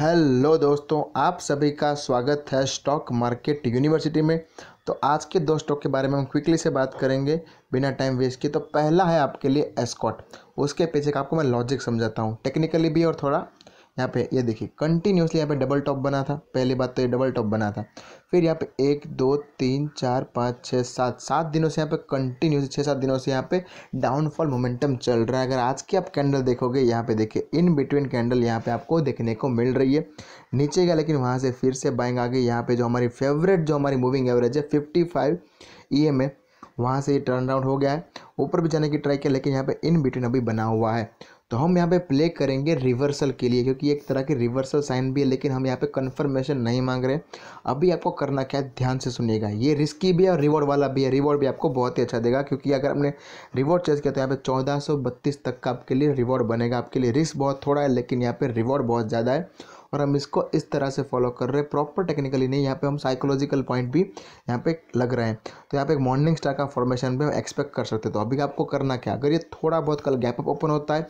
hello दोस्तों आप सभी का स्वागत है स्टॉक मार्केट यूनिवर्सिटी में तो आज के दो स्टॉक के बारे में हम क्विकली से बात करेंगे बिना टाइम वेस्ट किए तो पहला है आपके लिए एस्कॉट उसके पीछे का आपको मैं लॉजिक समझाता हूँ टेक्निकली भी और थोड़ा यहाँ पे ये देखिए कंटिन्यूसली यहाँ पे डबल टॉप बना था पहली बात तो ये डबल टॉप बना था फिर यहाँ पे एक दो तीन चार पाँच छः सात सात दिनों से यहाँ पे कंटिन्यूसली छः सात दिनों से यहाँ पे डाउनफॉल मोमेंटम चल रहा है अगर आज की आप कैंडल देखोगे यहाँ पे देखिए इन बिटवीन कैंडल यहाँ पे आपको देखने को मिल रही है नीचे गया लेकिन वहाँ से फिर से बाइंग आ गई यहाँ पे जो हमारी फेवरेट जो हमारी मूविंग एवरेज है fifty five E M A वहाँ से ये टर्न राउंड हो गया है ऊपर भी जाने की ट्राई किया लेकिन यहाँ पे इन बिटवीन अभी बना हुआ है तो हम यहाँ पे प्ले करेंगे रिवर्सल के लिए क्योंकि एक तरह की रिवर्सल साइन भी है लेकिन हम यहाँ पे कन्फर्मेशन नहीं मांग रहे अभी आपको करना क्या है ध्यान से सुनिएगा ये रिस्की भी है और रिवॉर्ड वाला भी है रिवॉर्ड भी आपको बहुत ही अच्छा देगा क्योंकि अगर आपने रिवॉर्ड चेस किया तो यहाँ पर चौदह तक का आपके लिए रिवॉर्ड बनेगा आपके लिए रिस्क बहुत थोड़ा है लेकिन यहाँ पर रिवॉर्ड बहुत ज़्यादा है और हम इसको इस तरह से फॉलो कर रहे हैं प्रॉपर टेक्निकली नहीं यहाँ पे हम साइकोलॉजिकल पॉइंट भी यहाँ पे लग रहे हैं तो यहाँ पे एक मॉर्निंग स्टार का फॉर्मेशन भी हम एक्सपेक्ट कर सकते हैं तो अभी आपको करना क्या अगर ये थोड़ा बहुत कल गैप अप ओपन होता है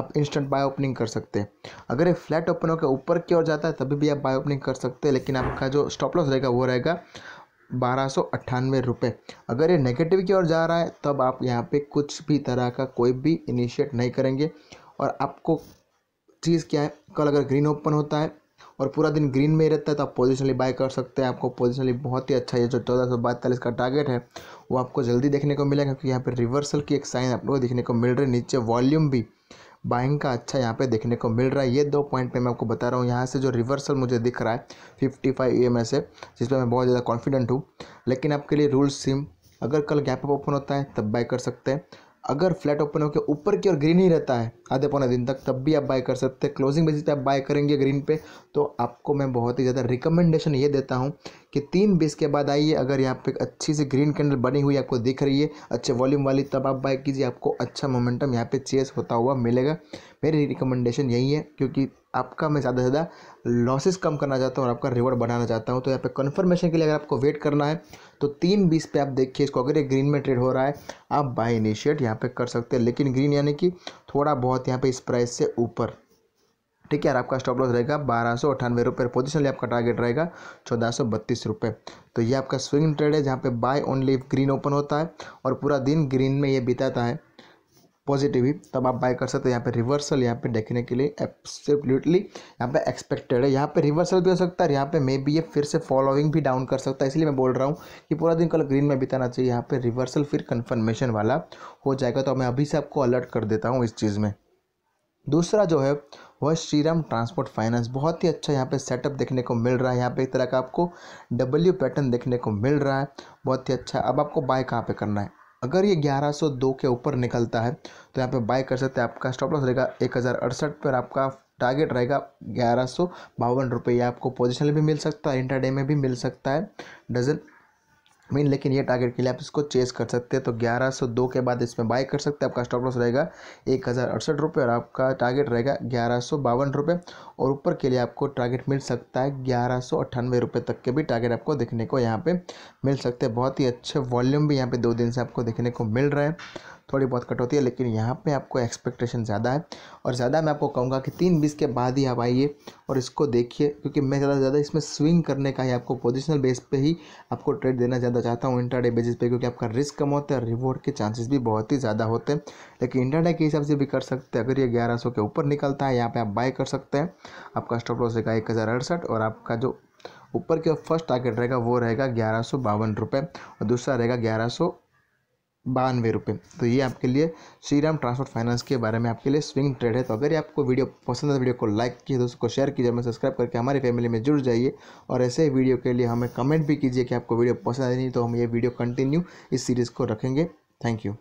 आप इंस्टेंट बाय ओपनिंग कर सकते हैं अगर ये फ्लैट ओपन होकर ऊपर की ओर जाता है तभी भी आप बाय ओपनिंग कर सकते हैं लेकिन आपका जो स्टॉप लॉस रहेगा वो रहेगा बारह सौ अट्ठानवे रुपये अगर ये नेगेटिव की ओर जा रहा है तब आप यहाँ पे कुछ भी तरह का कोई भी इनिशिएट नहीं करेंगे और आपको ट्रीज़ क्या है कल अगर ग्रीन ओपन होता है और पूरा दिन ग्रीन में ही रहता है तो आप पोजिशनली बाय कर सकते हैं आपको पोजिशनली बहुत ही अच्छा ये जो चौदह सौ बैतालीस का टारगेट है वो आपको जल्दी देखने को मिलेगा क्योंकि यहाँ पर रिवर्सल की एक साइन आप लोग देखने को मिल रही है नीचे वॉल्यूम भी बाइंग का अच्छा यहाँ पे देखने को मिल रहा है ये दो पॉइंट पे मैं आपको बता रहा हूँ यहाँ से जो रिवर्सल मुझे दिख रहा है फिफ्टी फाइव ई एम से जिसमें मैं बहुत ज़्यादा कॉन्फिडेंट हूँ लेकिन आपके लिए रूल सिम अगर कल गैप अप ओपन होता है तब बाय कर सकते हैं अगर फ्लैट ओपन होकर ऊपर की ओर ग्रीन ही रहता है आधे पौने दिन तक तब भी आप बाय कर सकते हैं क्लोजिंग बेसिस पे आप बाय करेंगे ग्रीन पे तो आपको मैं बहुत ही ज़्यादा रिकमेंडेशन ये देता हूँ कि तीन बीस के बाद आइए अगर यहाँ पे अच्छी सी ग्रीन कैंडल बनी हुई आपको दिख रही है अच्छे वॉल्यूम वाली तब आप बाय कीजिए आपको अच्छा मोमेंटम यहाँ पर चेस होता हुआ मिलेगा मेरी रिकमेंडेशन यही है क्योंकि आपका मैं ज़्यादा से ज़्यादा लॉसेस कम करना चाहता हूँ और आपका रिवॉर्ड बढ़ाना चाहता हूँ तो यहाँ पे कन्फर्मेशन के लिए अगर आपको वेट करना है तो तीन बीस पे आप देखिए इसको अगर ये ग्रीन में ट्रेड हो रहा है आप बाय इनिशिएट यहाँ पे कर सकते हैं लेकिन ग्रीन यानी कि थोड़ा बहुत यहाँ पर इस प्राइस से ऊपर ठीक है यार आपका स्टॉप लॉस रहेगा बारह सौ अठानवे रुपये पोजिशन आपका टारगेट रहेगा चौदह सौ बत्तीस रुपये तो ये आपका स्विंग ट्रेड है जहाँ पे बाय ओनली ग्रीन ओपन होता है और पूरा दिन ग्रीन में ये बिताता है पॉजिटिव ही तब आप बाय कर सकते हो यहाँ पे रिवर्सल यहाँ पे देखने के लिए एब्सोल्युटली यहाँ पे एक्सपेक्टेड है यहाँ पे रिवर्सल भी हो सकता है यहाँ पे मे बी ये फिर से फॉलोइंग भी डाउन कर सकता है इसलिए मैं बोल रहा हूँ कि पूरा दिन कल ग्रीन में बिताना चाहिए यहाँ पे रिवर्सल फिर कन्फर्मेशन वाला हो जाएगा तो मैं अभी से आपको अलर्ट कर देता हूँ इस चीज़ में दूसरा जो है वह श्रीराम ट्रांसपोर्ट फाइनेंस बहुत ही अच्छा यहाँ पे सेटअप देखने को मिल रहा है यहाँ पे एक तरह का आपको डब्ल्यू पैटर्न देखने को मिल रहा है बहुत ही अच्छा अब आपको बाय कहाँ पे करना है अगर ये 1102 के ऊपर निकलता है तो यहाँ पे बाय कर सकते हैं आपका स्टॉप लॉस रहेगा एक हज़ार अड़सठ पर आपका टारगेट रहेगा ग्यारह सौ बावन रुपये आपको पोजिशन भी मिल सकता है इंटरडे में भी मिल सकता है डजन मीन लेकिन ये टारगेट के लिए आप इसको चेस कर सकते हैं तो 1102 के बाद इसमें बाय कर सकते हैं आपका स्टॉप लॉस रहेगा एक हज़ार अड़सठ रुपये और आपका टारगेट रहेगा ग्यारह सौ बावन रुपये और ऊपर के लिए आपको टारगेट मिल सकता है ग्यारह सौ अट्ठानवे रुपये तक के भी टारगेट आपको देखने को यहाँ पर मिल सकते हैं बहुत ही अच्छे वॉल्यूम भी यहाँ पर दो दिन से आपको देखने को मिल रहा है थोड़ी बहुत कटौती है लेकिन यहाँ पे आपको एक्सपेक्टेशन ज़्यादा है और ज़्यादा मैं आपको कहूँगा कि तीन बीस के बाद ही आप आइए और इसको देखिए क्योंकि मैं ज़्यादा से ज़्यादा इसमें स्विंग करने का ही आपको पोजिशनल बेस पे ही आपको ट्रेड देना ज़्यादा चाहता हूँ इंटरडे बेसिस पे क्योंकि आपका रिस्क कम होता है और रिवॉर्ड के चांसेस भी बहुत ही ज़्यादा होते हैं लेकिन इंटरडे के हिसाब से भी कर सकते हैं अगर ये ग्यारह सौ के ऊपर निकलता है यहाँ पर आप बाय कर सकते हैं आपका स्टॉप लॉस रहेगा एक हज़ार अड़सठ और आपका जो ऊपर के फर्स्ट टारगेट रहेगा वो रहेगा ग्यारह सौ बावन रुपये और दूसरा रहेगा ग्यारह सौ बानवे रुपये तो ये आपके लिए श्री राम ट्रांसपोर्ट फाइनेंस के बारे में आपके लिए स्विंग ट्रेड है तो अगर ये आपको वीडियो पसंद है वीडियो को लाइक कीजिए दोस्तों को शेयर कीजिए हमें सब्सक्राइब करके हमारी फैमिली में जुड़ जाइए और ऐसे वीडियो के लिए हमें कमेंट भी कीजिए कि आपको वीडियो पसंद आई नहीं तो हम ये वीडियो कंटिन्यू इस सीरीज़ को रखेंगे थैंक यू